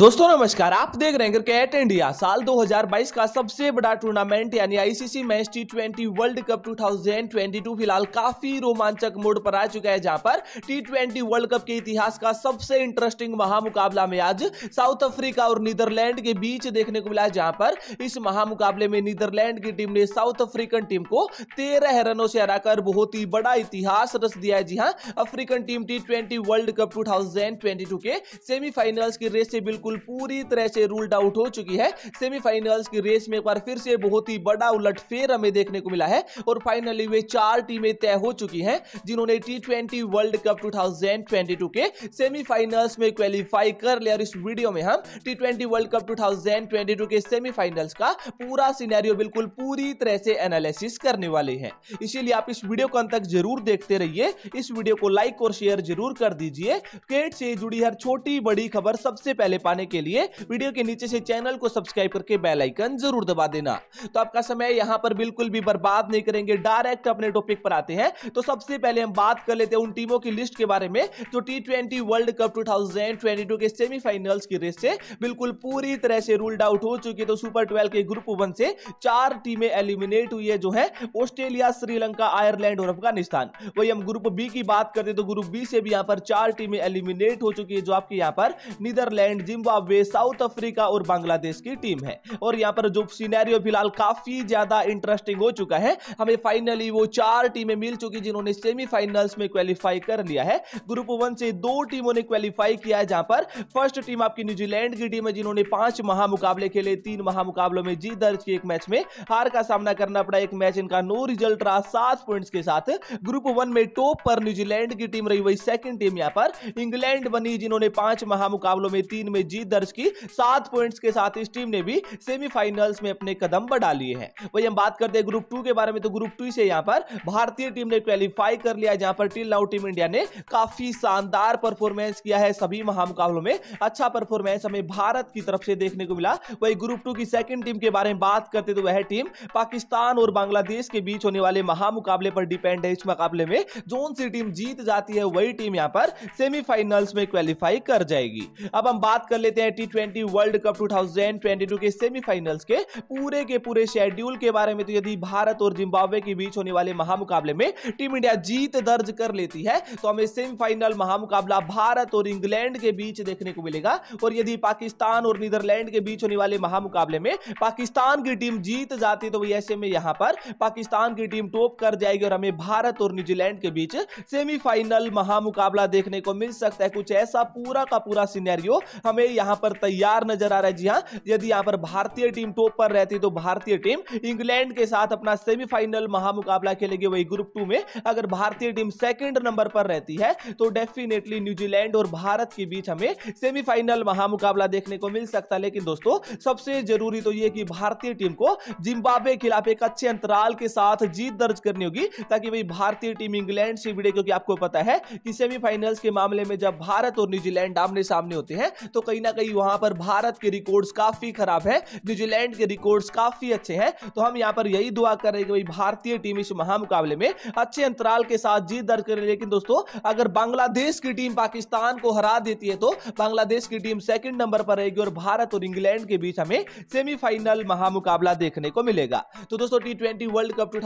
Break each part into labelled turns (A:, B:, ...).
A: दोस्तों नमस्कार आप देख रहे हैं क्रिकेट इंडिया साल 2022 का सबसे बड़ा टूर्नामेंट यानी ICC match T twenty World Cup 2022 फिलहाल काफी रोमांचक मोड पर आ चुका है जहां पर टी ट्वेंटी वर्ल्ड कप के इतिहास का सबसे इंटरेस्टिंग महामुकाबला में आज साउथ अफ्रीका और नीदरलैंड के बीच देखने को मिला जहां पर इस महामुकाबले में नीदरलैंड की टीम ने साउथ अफ्रीकन टीम को तेरह रनों से हराकर बहुत ही बड़ा इतिहास रच दिया है जी हाँ African team T World Cup two के सेमीफाइनल्स की रेस से बिल्कुल बिल्कुल पूरी तरह से रूल्ड आउट हो चुकी है सेमीफाइनल्स की रेस में एक बार फिर से बहुत ही बड़ा उलटफेर हमें देखने को मिला है और फाइनली वे चार टीमें तय हो चुकी हैं जिन्होंने टी वर्ल्ड कप टू के सेमीफाइनल्स में क्वालिफाई कर लिया और इस वीडियो में हम टी वर्ल्ड कप टू के सेमीफाइनल्स का पूरा सिनेरियो बिल्कुल पूरी तरह से एनालिसिस करने वाले हैं इसीलिए आप इस वीडियो को अंत तक जरूर देखते रहिए इस वीडियो को लाइक और शेयर जरूर कर दीजिए क्रिकेट से जुड़ी हर छोटी बड़ी खबर सबसे पहले पाने पाने के लिए वीडियो के नीचे से चैनल को सब्सक्राइब करके बेल आइकन जरूर दबा देना तो आपका समय यहाँ पर बिल्कुल भी बर्बाद नहीं करेंगे डायरेक्ट अपने टॉपिक पर आते हैं तो सबसे पहले हम बात कर लेते हैं उन टीमों की लिस्ट के बारे में जो टी वर्ल्ड कप टू के सेमीफाइनल्स की रेस से बिल्कुल पूरी तरह से रूल्ड आउट हो चुकी है तो सुपर ट्वेल्व के ग्रुप वन से चार टीमें एलिमिनेट हुई है जो है ऑस्ट्रेलिया श्रीलंका आयरलैंड और अफगानिस्तान वही हम ग्रुप बी की बात करते तो ग्रुप बी से भी यहाँ पर चार टीमें एलिमिनेट हो चुकी है जो आपके यहाँ पर नीदरलैंड जिम्बाब जिम्बाब्वे साउथ अफ्रीका और बांग्लादेश की टीम है और यहाँ पर जो सीनेरियो फिलहाल काफी ज्यादा इंटरेस्टिंग हो चुका है हमें फाइनली वो चार टीमें मिल चुकी जिन्होंने सेमीफाइनल्स में क्वालिफाई कर लिया है ग्रुप वन से दो टीमों ने क्वालिफाई किया है जहां पर फर्स्ट टीम आपकी न्यूजीलैंड की टीम है जिन्होंने पांच महामुकाबले खेले तीन महामुकाबलों में जीत दर्ज की एक मैच में हार का सामना करना पड़ा एक मैच इनका नो रिजल्ट रहा सात पॉइंट्स के साथ ग्रुप वन में टॉप पर न्यूजीलैंड की टीम रही वही सेकंड टीम यहां पर इंग्लैंड बनी जिन्होंने पांच महामुकाबलों में तीन में जीत जीत दर्ज की सात पॉइंट्स के साथ इस टीम ने भी सेमीफाइनल्स में अपने कदम बढ़ा लिए हैं वही हम बात करते हैं ग्रुप टू के बारे में तो ग्रुप टू से यहाँ पर भारतीय टीम ने क्वालिफाई कर लिया जहां पर टिल नाउ टीम इंडिया ने काफी शानदार परफॉर्मेंस किया है सभी महामुकाबलों में अच्छा परफॉर्मेंस हमें भारत की तरफ से देखने को मिला वही ग्रुप टू की सेकंड टीम के बारे में बात करते तो वह टीम पाकिस्तान और बांग्लादेश के बीच होने वाले महामुकाबले पर डिपेंड है इस मुकाबले में जोन सी टीम जीत जाती है वही टीम यहाँ पर सेमीफाइनल्स में क्वालिफाई कर जाएगी अब हम बात कर ले लेते हैं टी वर्ल्ड कप 2022 के सेमीफाइनल्स के पूरे के पूरे शेड्यूल के बारे में तो यदि भारत और जिम्बाब्वे के बीच होने वाले महामुकाबले में टीम इंडिया जीत दर्ज कर लेती है तो हमें सेमीफाइनल महामुकाबला भारत और इंग्लैंड के बीच देखने को मिलेगा और यदि पाकिस्तान और नीदरलैंड के बीच होने वाले महामुकाबले में पाकिस्तान की टीम जीत जाती तो वही ऐसे में यहां पर पाकिस्तान की टीम टॉप कर जाएगी और हमें भारत और न्यूजीलैंड के बीच सेमीफाइनल महामुकाबला देखने को मिल सकता है कुछ ऐसा पूरा का पूरा सीनेरियो हमें भाई यहाँ पर तैयार नजर आ रहा है जी हाँ यदि यहाँ पर भारतीय टीम टॉप पर रहती तो भारतीय टीम इंग्लैंड के साथ अपना सेमीफाइनल महामुकाबला खेलेगी वही ग्रुप टू में अगर भारतीय टीम सेकेंड नंबर पर रहती है तो डेफिनेटली न्यूजीलैंड और भारत के बीच हमें सेमीफाइनल महामुकाबला देखने को मिल सकता है लेकिन दोस्तों सबसे जरूरी तो यह कि भारतीय टीम को जिम्बाब्वे के खिलाफ एक अच्छे अंतराल के साथ जीत दर्ज करनी होगी ताकि भाई भारतीय टीम इंग्लैंड से भिड़े क्योंकि आपको पता है कि सेमीफाइनल्स के मामले में जब भारत और न्यूजीलैंड आमने सामने होते हैं तो कई कहीं ना कहीं वहां पर भारत के रिकॉर्ड्स काफी खराब है न्यूजीलैंड के रिकॉर्ड्स काफी अच्छे हैं तो हम यहाँ पर यही दुआ कर रहे हैं कि भाई भारतीय टीम इस महामुकाबले में अच्छे अंतराल के साथ जीत दर्ज करे लेकिन दोस्तों अगर बांग्लादेश की टीम पाकिस्तान को हरा देती है तो बांग्लादेश की टीम सेकंड नंबर पर रहेगी और भारत और इंग्लैंड के बीच हमें सेमीफाइनल महामुकाबला देखने को मिलेगा तो दोस्तों टी वर्ल्ड कप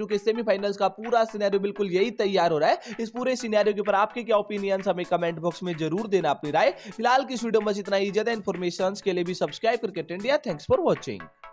A: टू के सेमीफाइनल्स का पूरा सीनारियो बिल्कुल यही तैयार हो रहा है इस पूरे सीनारियो के ऊपर आपके क्या ओपिनियंस हमें कमेंट बॉक्स में जरूर देना अपनी राय फिलहाल की वीडियो बस इतना ही ज्यादा इन्फॉर्मेशन के लिए भी सब्सक्राइब करके इंडिया थैंक्स फॉर वॉचिंग